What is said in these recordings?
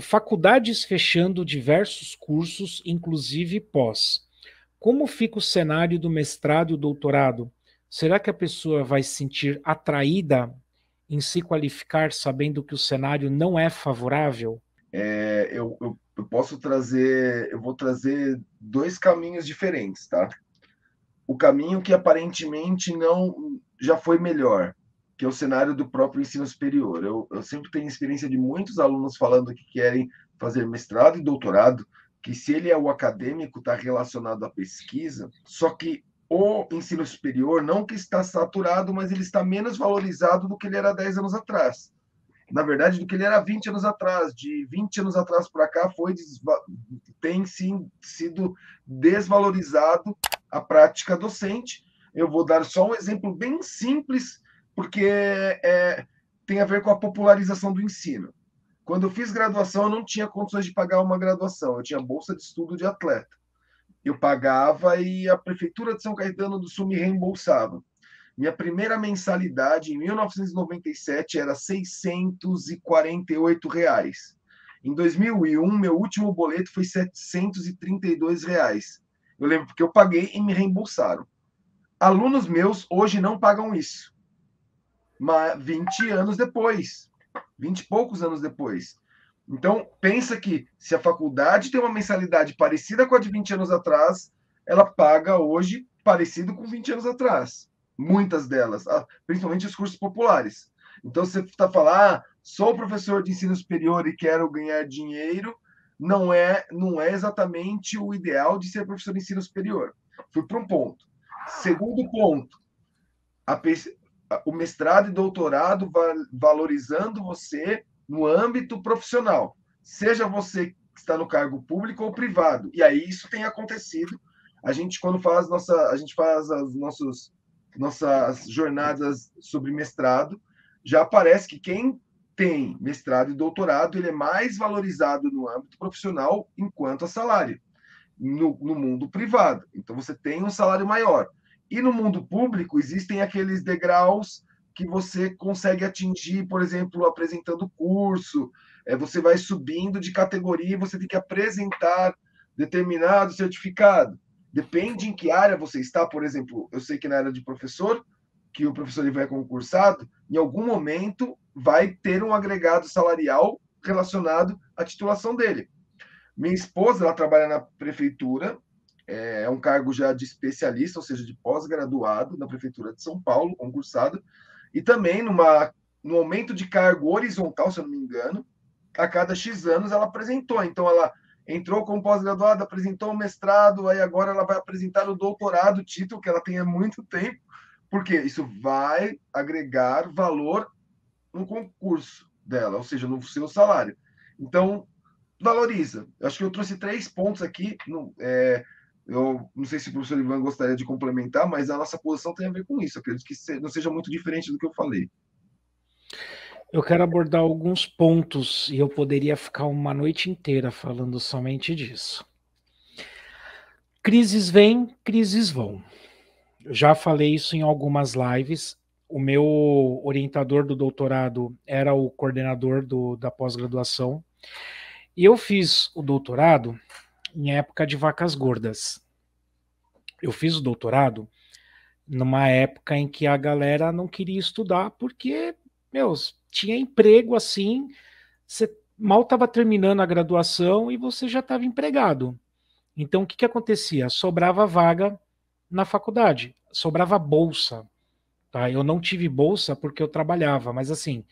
Faculdades fechando diversos cursos, inclusive pós. Como fica o cenário do mestrado e doutorado? Será que a pessoa vai se sentir atraída em se qualificar sabendo que o cenário não é favorável? É, eu, eu, eu, posso trazer, eu vou trazer dois caminhos diferentes, tá? O caminho que aparentemente não já foi melhor, que é o cenário do próprio ensino superior. Eu, eu sempre tenho experiência de muitos alunos falando que querem fazer mestrado e doutorado, que se ele é o acadêmico, está relacionado à pesquisa, só que o ensino superior, não que está saturado, mas ele está menos valorizado do que ele era 10 anos atrás. Na verdade, do que ele era 20 anos atrás. De 20 anos atrás para cá, foi tem sim, sido desvalorizado a prática docente. Eu vou dar só um exemplo bem simples porque é, tem a ver com a popularização do ensino. Quando eu fiz graduação, eu não tinha condições de pagar uma graduação, eu tinha bolsa de estudo de atleta. Eu pagava e a prefeitura de São Caetano do Sul me reembolsava. Minha primeira mensalidade em 1997 era 648 reais. Em 2001, meu último boleto foi 732 reais. Eu lembro porque eu paguei e me reembolsaram. Alunos meus hoje não pagam isso mas 20 anos depois, 20 e poucos anos depois. Então, pensa que se a faculdade tem uma mensalidade parecida com a de 20 anos atrás, ela paga hoje parecido com 20 anos atrás. Muitas delas, principalmente os cursos populares. Então, você está falando, ah, sou professor de ensino superior e quero ganhar dinheiro, não é, não é exatamente o ideal de ser professor de ensino superior. Fui para um ponto. Segundo ponto, a, o mestrado e doutorado valorizando você no âmbito profissional, seja você que está no cargo público ou privado. E aí isso tem acontecido. A gente quando faz nossa, a gente faz as nossos, nossas jornadas sobre mestrado, já aparece que quem tem mestrado e doutorado, ele é mais valorizado no âmbito profissional enquanto a salário no, no mundo privado. Então você tem um salário maior e no mundo público existem aqueles degraus que você consegue atingir, por exemplo, apresentando curso, é, você vai subindo de categoria e você tem que apresentar determinado certificado. Depende em que área você está, por exemplo, eu sei que na área de professor, que o professor ele vai concursado, em algum momento vai ter um agregado salarial relacionado à titulação dele. Minha esposa, ela trabalha na prefeitura é, é um cargo já de especialista, ou seja, de pós-graduado na Prefeitura de São Paulo, concursado, e também numa, no aumento de cargo horizontal, se eu não me engano, a cada X anos ela apresentou. Então, ela entrou como pós-graduada, apresentou o mestrado, aí agora ela vai apresentar o doutorado, título que ela tem há muito tempo, porque isso vai agregar valor no concurso dela, ou seja, no seu salário. Então, valoriza. Eu acho que eu trouxe três pontos aqui. No, é, eu não sei se o professor Ivan gostaria de complementar, mas a nossa posição tem a ver com isso. Eu acredito que não seja muito diferente do que eu falei. Eu quero abordar alguns pontos e eu poderia ficar uma noite inteira falando somente disso. Crises vêm, crises vão. Eu já falei isso em algumas lives. O meu orientador do doutorado era o coordenador do, da pós-graduação. E eu fiz o doutorado em época de vacas gordas. Eu fiz o doutorado numa época em que a galera não queria estudar porque, meus, tinha emprego assim, você mal estava terminando a graduação e você já estava empregado. Então, o que, que acontecia? Sobrava vaga na faculdade, sobrava bolsa. Tá? Eu não tive bolsa porque eu trabalhava, mas assim,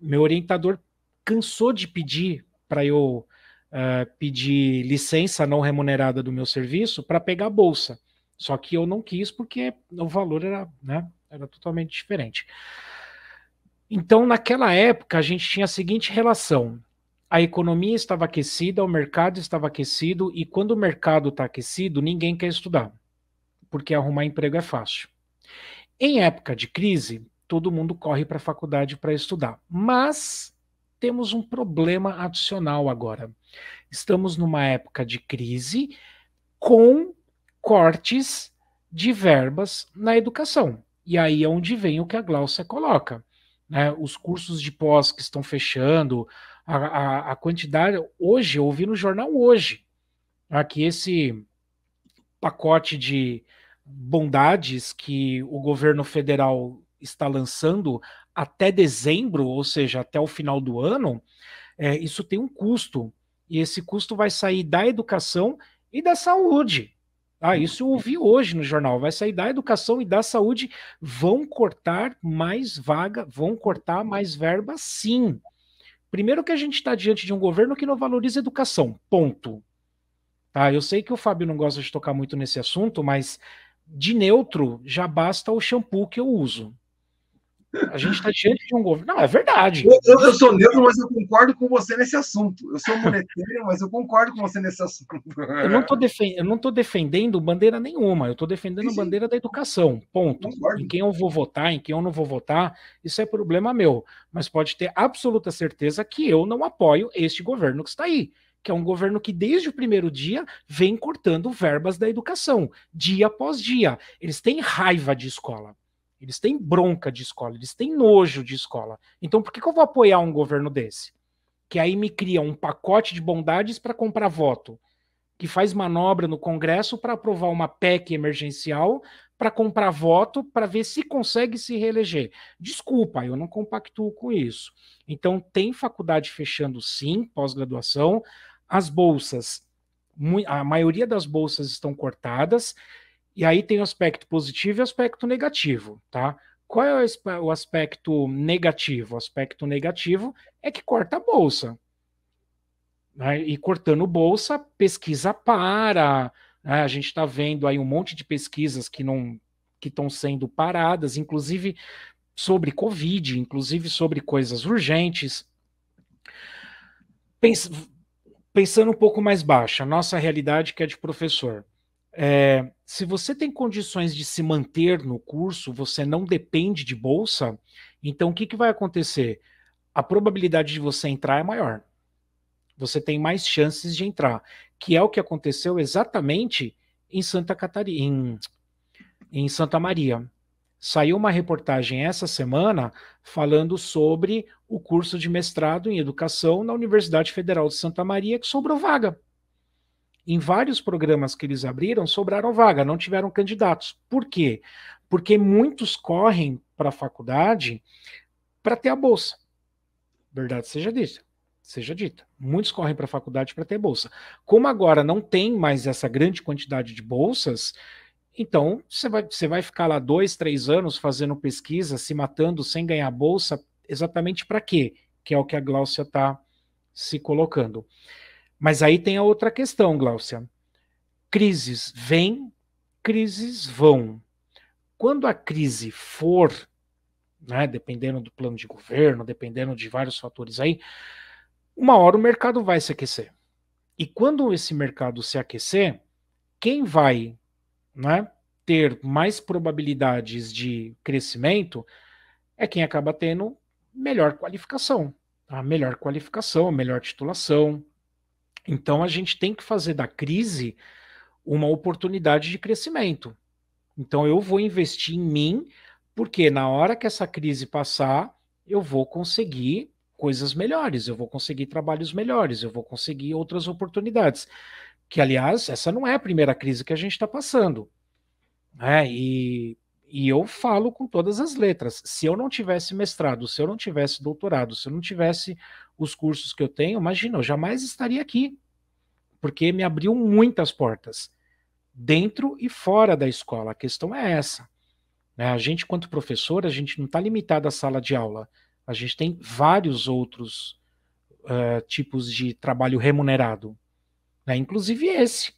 meu orientador cansou de pedir para eu uh, pedir licença não remunerada do meu serviço para pegar a bolsa. Só que eu não quis porque o valor era, né, era totalmente diferente. Então, naquela época, a gente tinha a seguinte relação: a economia estava aquecida, o mercado estava aquecido, e quando o mercado está aquecido, ninguém quer estudar, porque arrumar emprego é fácil. Em época de crise, todo mundo corre para a faculdade para estudar, mas temos um problema adicional agora. Estamos numa época de crise com cortes de verbas na educação. E aí é onde vem o que a Glaucia coloca. Né? Os cursos de pós que estão fechando, a, a, a quantidade. Hoje, eu ouvi no jornal hoje, tá? que esse pacote de bondades que o governo federal está lançando até dezembro, ou seja, até o final do ano, é, isso tem um custo. E esse custo vai sair da educação e da saúde. Ah, uhum. isso eu ouvi hoje no jornal. Vai sair da educação e da saúde. Vão cortar mais vaga, vão cortar mais verba, sim. Primeiro que a gente está diante de um governo que não valoriza educação. Ponto. Tá, eu sei que o Fábio não gosta de tocar muito nesse assunto, mas de neutro já basta o shampoo que eu uso. A gente está diante de um governo. Não, é verdade. Eu, eu, sou neutro, mas eu concordo com você nesse assunto. Eu sou monetário, mas eu concordo com você nesse assunto. eu não estou defendendo bandeira nenhuma. Eu estou defendendo a bandeira da educação. Ponto. Concordo. Em quem eu vou votar, em quem eu não vou votar, isso é problema meu. Mas pode ter absoluta certeza que eu não apoio este governo que está aí que é um governo que desde o primeiro dia vem cortando verbas da educação, dia após dia. Eles têm raiva de escola. Eles têm bronca de escola, eles têm nojo de escola. Então por que, que eu vou apoiar um governo desse? Que aí me cria um pacote de bondades para comprar voto, que faz manobra no Congresso para aprovar uma PEC emergencial para comprar voto para ver se consegue se reeleger. Desculpa, eu não compactuo com isso. Então tem faculdade fechando sim, pós-graduação, as bolsas, a maioria das bolsas estão cortadas. E aí tem o aspecto positivo e o aspecto negativo, tá? Qual é o aspecto negativo? O aspecto negativo é que corta a bolsa. Né? E cortando bolsa, pesquisa para. Né? A gente está vendo aí um monte de pesquisas que não que estão sendo paradas, inclusive sobre Covid, inclusive sobre coisas urgentes. Pens pensando um pouco mais baixa, nossa realidade que é de professor é, se você tem condições de se manter no curso, você não depende de bolsa, então o que, que vai acontecer? A probabilidade de você entrar é maior. Você tem mais chances de entrar, que é o que aconteceu exatamente em Santa Catarina, em, em Santa Maria. Saiu uma reportagem essa semana falando sobre o curso de mestrado em educação na Universidade Federal de Santa Maria, que sobrou vaga em vários programas que eles abriram, sobraram vaga, não tiveram candidatos. Por quê? Porque muitos correm para a faculdade para ter a bolsa. Verdade seja dita. Seja dita. Muitos correm para a faculdade para ter bolsa. Como agora não tem mais essa grande quantidade de bolsas, então você vai, você vai ficar lá dois, três anos fazendo pesquisa, se matando sem ganhar bolsa, exatamente para quê? Que é o que a Gláucia está se colocando. Mas aí tem a outra questão, Glaucia. Crises vêm, crises vão. Quando a crise for, né, dependendo do plano de governo, dependendo de vários fatores aí, uma hora o mercado vai se aquecer. E quando esse mercado se aquecer, quem vai né, ter mais probabilidades de crescimento é quem acaba tendo melhor qualificação. A melhor qualificação, a melhor titulação, então a gente tem que fazer da crise uma oportunidade de crescimento. Então eu vou investir em mim, porque na hora que essa crise passar, eu vou conseguir coisas melhores, eu vou conseguir trabalhos melhores, eu vou conseguir outras oportunidades. Que, aliás, essa não é a primeira crise que a gente está passando. Né? E e eu falo com todas as letras. Se eu não tivesse mestrado, se eu não tivesse doutorado, se eu não tivesse os cursos que eu tenho, imagina, eu jamais estaria aqui, porque me abriu muitas portas, dentro e fora da escola. A questão é essa. Né? A gente, quanto professor, a gente não está limitado à sala de aula. A gente tem vários outros uh, tipos de trabalho remunerado, né? inclusive esse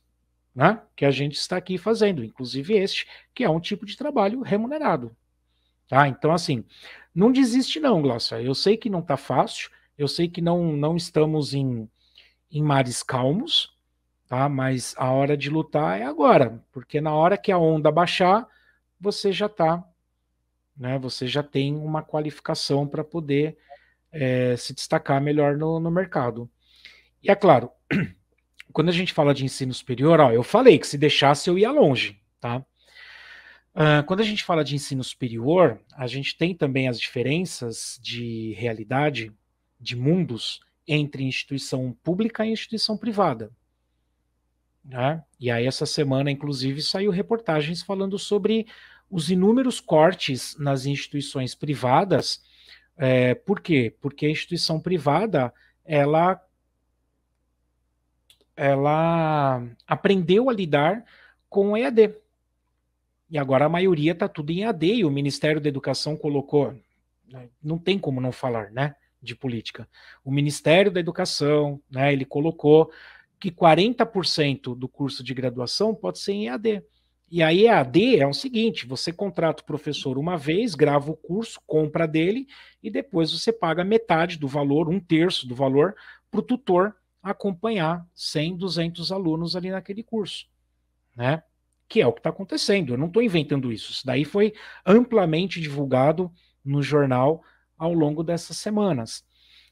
né? Que a gente está aqui fazendo, inclusive este, que é um tipo de trabalho remunerado. Tá? Então, assim, não desiste, não, Glaucia. Eu sei que não está fácil, eu sei que não, não estamos em, em mares calmos, tá? Mas a hora de lutar é agora, porque na hora que a onda baixar, você já está, né? Você já tem uma qualificação para poder é, se destacar melhor no, no mercado. E é claro, quando a gente fala de ensino superior, ó, eu falei que se deixasse eu ia longe, tá? Uh, quando a gente fala de ensino superior, a gente tem também as diferenças de realidade, de mundos, entre instituição pública e instituição privada. Né? E aí, essa semana, inclusive, saiu reportagens falando sobre os inúmeros cortes nas instituições privadas. É, por quê? Porque a instituição privada ela ela aprendeu a lidar com EAD. E agora a maioria está tudo em EAD e o Ministério da Educação colocou, né, não tem como não falar, né, de política. O Ministério da Educação, né, ele colocou que 40% do curso de graduação pode ser em EAD. E a EAD é o seguinte: você contrata o professor uma vez, grava o curso, compra dele, e depois você paga metade do valor, um terço do valor, para o tutor acompanhar 100, 200 alunos ali naquele curso, né? Que é o que está acontecendo. Eu não estou inventando isso. Isso daí foi amplamente divulgado no jornal ao longo dessas semanas.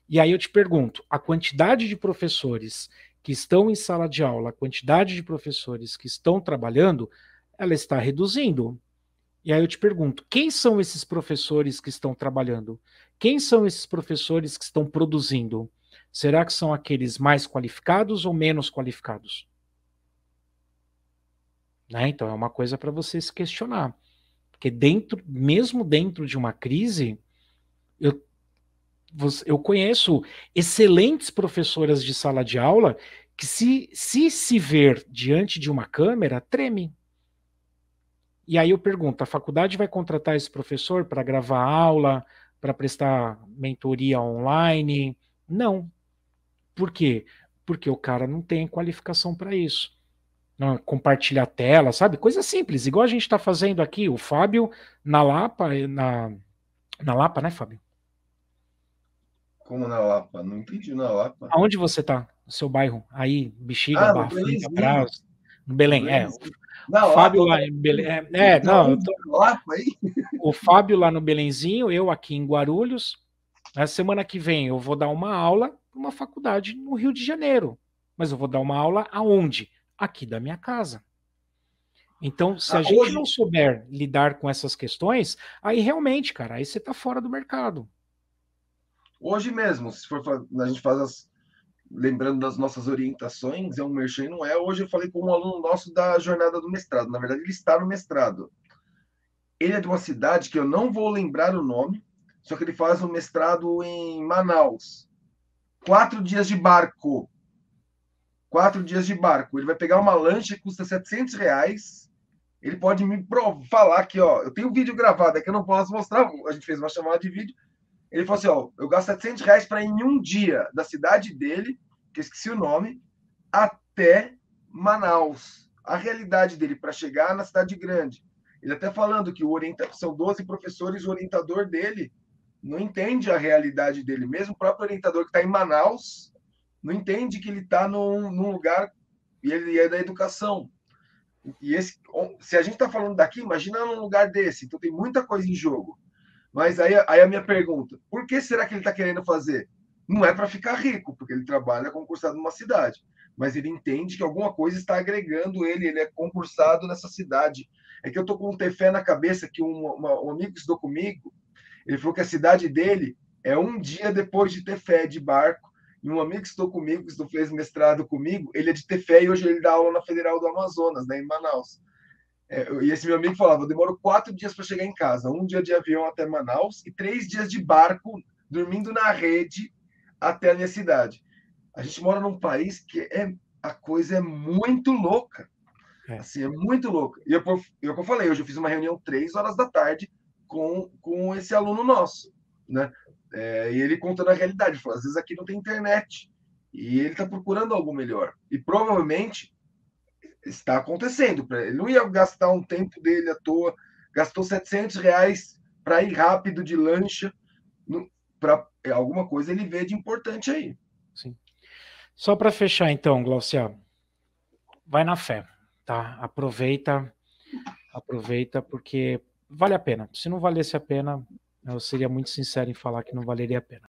E aí eu te pergunto: a quantidade de professores que estão em sala de aula, a quantidade de professores que estão trabalhando, ela está reduzindo. E aí eu te pergunto: quem são esses professores que estão trabalhando? Quem são esses professores que estão produzindo? será que são aqueles mais qualificados ou menos qualificados? Né? Então é uma coisa para você se questionar. Porque dentro, mesmo dentro de uma crise, eu, eu conheço excelentes professoras de sala de aula que se, se se ver diante de uma câmera, treme. E aí eu pergunto, a faculdade vai contratar esse professor para gravar aula, para prestar mentoria online? Não. Por quê? Porque o cara não tem qualificação para isso. Não, compartilhar tela, sabe? Coisa simples, igual a gente está fazendo aqui. O Fábio na Lapa, eh, na, na Lapa, né, Fábio? Como na Lapa? Não entendi na Lapa. Aonde você tá? No seu bairro? Aí, Bexiga, ah, Barra no Belém, Belém. é. Na Fábio Lapa, lá em Belém. É, é não, não tô... Lapa, aí. O Fábio lá no Belenzinho, eu aqui em Guarulhos. Na semana que vem eu vou dar uma aula numa faculdade no Rio de Janeiro. Mas eu vou dar uma aula aonde? Aqui da minha casa. Então, se a ah, gente hoje... não souber lidar com essas questões, aí realmente, cara, aí você está fora do mercado. Hoje mesmo, se for a gente faz as, lembrando das nossas orientações, é um merchan não é. Hoje eu falei com um aluno nosso da jornada do mestrado. Na verdade, ele está no mestrado. Ele é de uma cidade que eu não vou lembrar o nome, só que ele faz um mestrado em Manaus. Quatro dias de barco. Quatro dias de barco. Ele vai pegar uma lancha que custa 700 reais. Ele pode me falar aqui, ó. Eu tenho um vídeo gravado, é que eu não posso mostrar. A gente fez uma chamada de vídeo. Ele falou assim: ó, eu gasto 700 reais para ir em um dia da cidade dele, que eu esqueci o nome, até Manaus. A realidade dele para chegar na cidade grande. Ele até falando que o orienta... são 12 professores, o orientador dele não entende a realidade dele mesmo. O próprio orientador que está em Manaus não entende que ele está num, num, lugar e ele é da educação. E esse, se a gente está falando daqui, imagina num lugar desse. Então tem muita coisa em jogo. Mas aí, aí a minha pergunta: por que será que ele está querendo fazer? Não é para ficar rico, porque ele trabalha concursado numa cidade. Mas ele entende que alguma coisa está agregando ele, ele é concursado nessa cidade. É que eu estou com um tefé na cabeça que um, uma, um amigo estudou comigo ele falou que a cidade dele é um dia depois de ter fé de barco. E um amigo que estou comigo, que estou fez mestrado comigo, ele é de Tefé e hoje ele dá aula na Federal do Amazonas, né, em Manaus. É, e esse meu amigo falava: eu demoro quatro dias para chegar em casa, um dia de avião até Manaus e três dias de barco, dormindo na rede até a minha cidade. A gente mora num país que é a coisa é muito louca. É. Assim, é muito louca. E eu, é eu, é eu falei, hoje eu fiz uma reunião três horas da tarde com, com esse aluno nosso, né? É, e ele conta na realidade, às vezes aqui não tem internet e ele está procurando algo melhor. E provavelmente está acontecendo. Ele não ia gastar um tempo dele à toa, gastou 700 reais para ir rápido de lancha, para é, alguma coisa ele vê de importante aí. Sim. Só para fechar então, Glaucia, vai na fé, tá? Aproveita, aproveita porque vale a pena. Se não valesse a pena, eu seria muito sincero em falar que não valeria a pena.